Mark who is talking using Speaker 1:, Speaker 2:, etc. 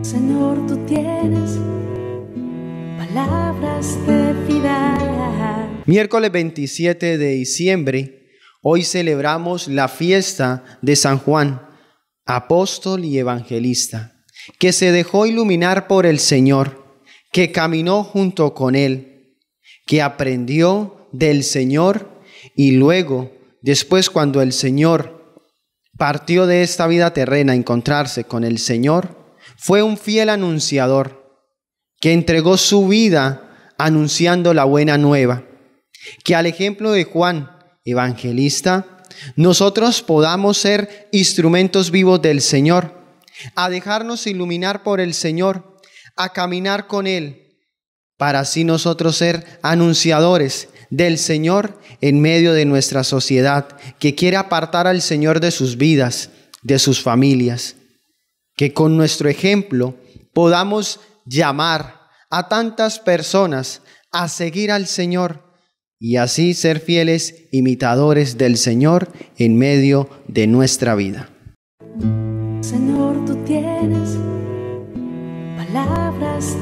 Speaker 1: Señor, tú tienes palabras de vida.
Speaker 2: Miércoles 27 de diciembre, hoy celebramos la fiesta de San Juan, apóstol y evangelista, que se dejó iluminar por el Señor, que caminó junto con Él, que aprendió del Señor y luego, después cuando el Señor partió de esta vida terrena a encontrarse con el Señor, fue un fiel anunciador que entregó su vida anunciando la buena nueva. Que al ejemplo de Juan, evangelista, nosotros podamos ser instrumentos vivos del Señor, a dejarnos iluminar por el Señor, a caminar con Él, para así nosotros ser anunciadores del Señor en medio de nuestra sociedad, que quiere apartar al Señor de sus vidas, de sus familias. Que con nuestro ejemplo podamos llamar a tantas personas a seguir al Señor y así ser fieles imitadores del Señor en medio de nuestra vida.
Speaker 1: Señor, tú tienes palabras